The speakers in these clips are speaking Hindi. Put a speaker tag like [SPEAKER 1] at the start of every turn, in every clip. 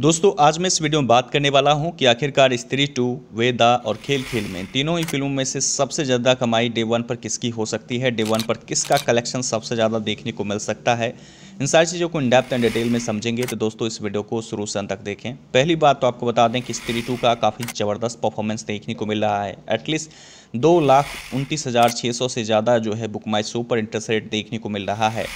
[SPEAKER 1] दोस्तों आज मैं इस वीडियो में बात करने वाला हूं कि आखिरकार स्त्री टू वेदा और खेल खेल में तीनों ही फिल्मों में से सबसे ज़्यादा कमाई डे वन पर किसकी हो सकती है डे वन पर किसका कलेक्शन सबसे ज़्यादा देखने को मिल सकता है इन सारी चीज़ों को इन डेप्थ एंड डिटेल में समझेंगे तो दोस्तों इस वीडियो को शुरू से अंत तक देखें पहली बात तो आपको बता दें कि स्त्री टू का काफ़ी ज़बरदस्त परफॉर्मेंस देखने को मिल रहा है एटलीस्ट दो लाख उनतीस हज़ार छः सौ से ज़्यादा जो है बुकमाई सुपर शो पर इंटरेस्ट रेट देखने को मिल रहा है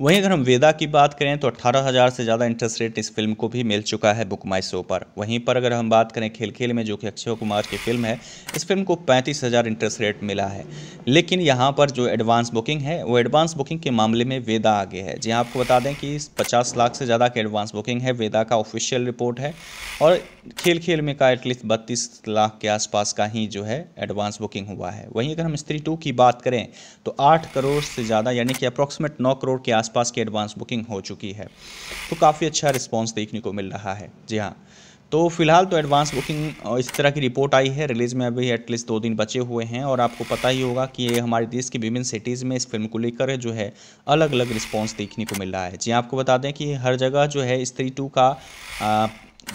[SPEAKER 1] वहीं अगर हम वेदा की बात करें तो 18,000 से ज़्यादा इंटरेस्ट रेट इस फिल्म को भी मिल चुका है बुक माई शो पर वहीं पर अगर हम बात करें खेल खेल में जो कि अक्षय कुमार की फिल्म है इस फिल्म को 35,000 इंटरेस्ट रेट मिला है लेकिन यहाँ पर जो एडवांस बुकिंग है वो एडवांस बुकिंग के मामले में वेदा आगे है जी हाँ, आपको बता दें कि पचास लाख से ज़्यादा की एडवांस बुकिंग है वेदा का ऑफिशियल रिपोर्ट है और खेल खेल में का एटलीस्ट बत्तीस लाख के आसपास का ही जो है एडवांस बुकिंग हुआ है वहीं अगर हम स्त्री टू की बात करें तो आठ करोड़ से ज़्यादा यानी कि अप्रॉक्सीमेट नौ करोड़ के आसपास की एडवांस बुकिंग हो चुकी है तो काफ़ी अच्छा रिस्पॉन्स देखने को मिल रहा है जी हाँ तो फिलहाल तो एडवांस बुकिंग इस तरह की रिपोर्ट आई है रिलीज़ में अभी एटलीस्ट दो दिन बचे हुए हैं और आपको पता ही होगा कि ये हमारे देश की विभिन्न सिटीज़ में इस फिल्म को लेकर जो है अलग अलग रिस्पॉन्स देखने को मिल रहा है जी हाँ, आपको बता दें कि हर जगह जो है स्त्री टू का आ,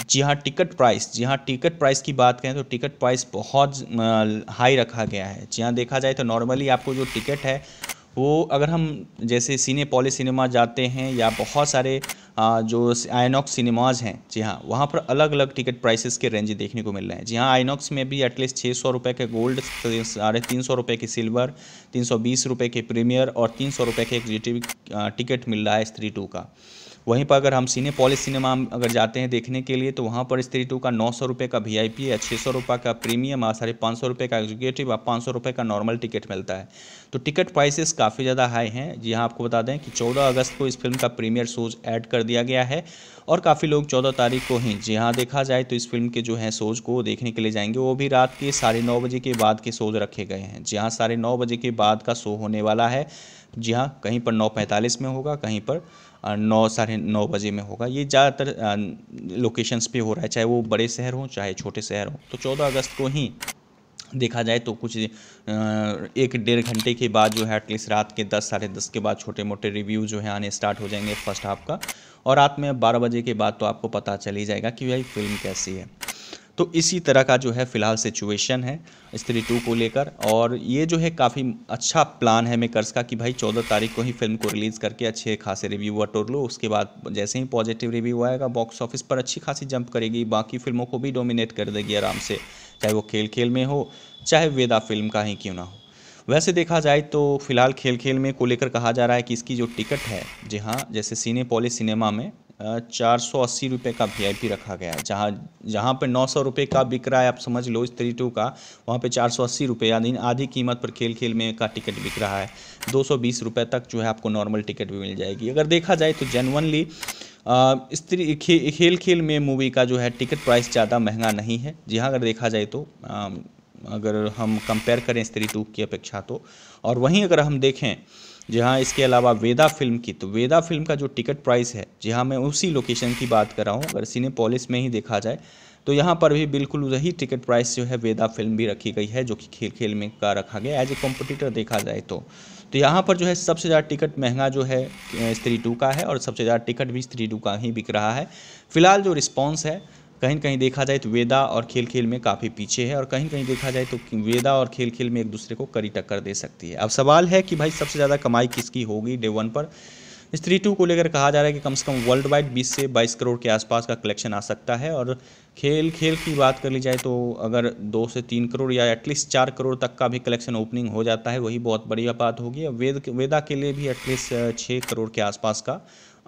[SPEAKER 1] जी हाँ टिकट प्राइस जी हाँ टिकट प्राइस की बात करें तो टिकट प्राइस बहुत हाई रखा गया है जी हाँ देखा जाए तो नॉर्मली आपको जो टिकट है वो अगर हम जैसे सीने पॉली सिनेमा जाते हैं या बहुत सारे जो आइनॉक्स सिनेमाज़ हैं जी हाँ वहाँ पर अलग अलग टिकट प्राइसेस के रेंज देखने को मिल रहे हैं जी हाँ आइनॉक्स में भी एटलीस्ट छः सौ रुपये के गोल्ड साढ़े तीन सौ रुपये के सिल्वर तीन सौ बीस रुपये के प्रीमियर और तीन सौ रुपये के एक टिकट मिल रहा है स्त्री टू का वहीं पर अगर हम सीने पॉलिस सिनेमा अगर जाते हैं देखने के लिए तो वहाँ पर स्त्री टू का नौ सौ रुपये का वी आई पी या छः सौ रुपये का प्रीमियम और साढ़े पाँच सौ रुपये का एग्जीक्यूटिव और पाँच सौ रुपये का नॉर्मल टिकट मिलता है तो टिकट प्राइसेस काफ़ी ज़्यादा हाई हैं जी हाँ आपको बता दें कि चौदह अगस्त को इस फिल्म का प्रीमियर शोज ऐड कर दिया गया है और काफ़ी लोग चौदह तारीख को ही जी हाँ देखा जाए तो इस फिल्म के जो हैं शोज को देखने के लिए जाएंगे वो भी रात के साढ़े नौ बजे के बाद के शोज रखे गए हैं जी हाँ साढ़े नौ बजे के बाद का शो होने वाला है जी हाँ कहीं पर नौ पैंतालीस में होगा कहीं पर नौ साढ़े नौ बजे में होगा ये ज़्यादातर लोकेशंस पे हो रहा है चाहे वो बड़े शहर हों चाहे छोटे शहर हों तो चौदह अगस्त को ही देखा जाए तो कुछ एक डेढ़ घंटे के बाद जो है एटलीस्ट रात के दस साढ़े दस के बाद छोटे मोटे रिव्यू जो है आने स्टार्ट हो जाएंगे फर्स्ट हाफ का और रात में बारह बजे के बाद तो आपको पता चल ही जाएगा कि भाई फिल्म कैसी है तो इसी तरह का जो है फ़िलहाल सिचुएशन है स्त्री टू को लेकर और ये जो है काफ़ी अच्छा प्लान है मेकर्स का कि भाई चौदह तारीख को ही फिल्म को रिलीज़ करके अच्छे खासे रिव्यू टोर लो उसके बाद जैसे ही पॉजिटिव रिव्यू आएगा बॉक्स ऑफिस पर अच्छी खासी जंप करेगी बाकी फिल्मों को भी डोमिनेट कर देगी आराम से चाहे वो खेल खेल में हो चाहे वेदा फिल्म का ही क्यों ना हो वैसे देखा जाए तो फिलहाल खेल खेल में को लेकर कहा जा रहा है कि इसकी जो टिकट है जी हाँ जैसे सीने पॉली सिनेमा में चार सौ अस्सी रुपये का पी रखा गया है जहाँ जहाँ पर नौ सौ रुपये का बिक रहा है आप समझ लो इस थ्री टू का वहाँ पे चार सौ अस्सी रुपये यानी आधी कीमत पर खेल खेल में का टिकट बिक रहा है दो सौ बीस रुपये तक जो है आपको नॉर्मल टिकट भी मिल जाएगी अगर देखा जाए तो जेनवनली स्त्री खे, खेल खेल में मूवी का जो है टिकट प्राइस ज़्यादा महंगा नहीं है जी हाँ अगर देखा जाए तो आ, अगर हम कंपेयर करें स्त्री टू की अपेक्षा तो और वहीं अगर हम देखें जहाँ इसके अलावा वेदा फिल्म की तो वेदा फिल्म का जो टिकट प्राइस है जी हाँ मैं उसी लोकेशन की बात कर रहा हूँ अगर सिनेपोलिस में ही देखा जाए तो यहाँ पर भी बिल्कुल वही टिकट प्राइस जो है वेदा फिल्म भी रखी गई है जो कि खेल खेल में का रखा गया एज ए कॉम्पिटिटर देखा जाए तो तो यहाँ पर जो है सबसे ज़्यादा टिकट महंगा जो है स्त्री टू का है और सबसे ज़्यादा टिकट भी स्त्री टू का ही बिक रहा है फिलहाल जो रिस्पॉन्स है कहीं कहीं देखा जाए तो वेदा और खेल खेल में काफ़ी पीछे है और कहीं कहीं देखा जाए तो वेदा और खेल खेल में एक दूसरे को कड़ी टक्कर दे सकती है अब सवाल है कि भाई सबसे ज़्यादा कमाई किसकी होगी डे वन पर स्त्री टू को लेकर कहा जा रहा है कि कम से कम वर्ल्ड वाइड बीस से बाईस करोड़ के आसपास का कलेक्शन आ सकता है और खेल खेल की बात कर ली जाए तो अगर दो से तीन करोड़ या एटलीस्ट चार करोड़ तक का भी कलेक्शन ओपनिंग हो जाता है वही बहुत बढ़िया बात होगी वेद वेदा के लिए भी एटलीस्ट छः करोड़ के आसपास का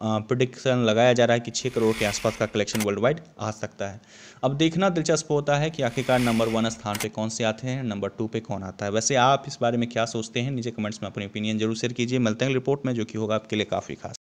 [SPEAKER 1] प्रोडिक्शन लगाया जा रहा है कि छः करोड़ के आसपास का कलेक्शन वर्ल्ड वाइड आ सकता है अब देखना दिलचस्प होता है कि आखिरकार नंबर वन स्थान पे कौन से आते हैं नंबर टू पे कौन आता है वैसे आप इस बारे में क्या सोचते हैं नीचे कमेंट्स में अपनी ओपिनियन जरूर शेयर कीजिए मिलते हैं रिपोर्ट में जो कि होगा आपके लिए काफ़ी खास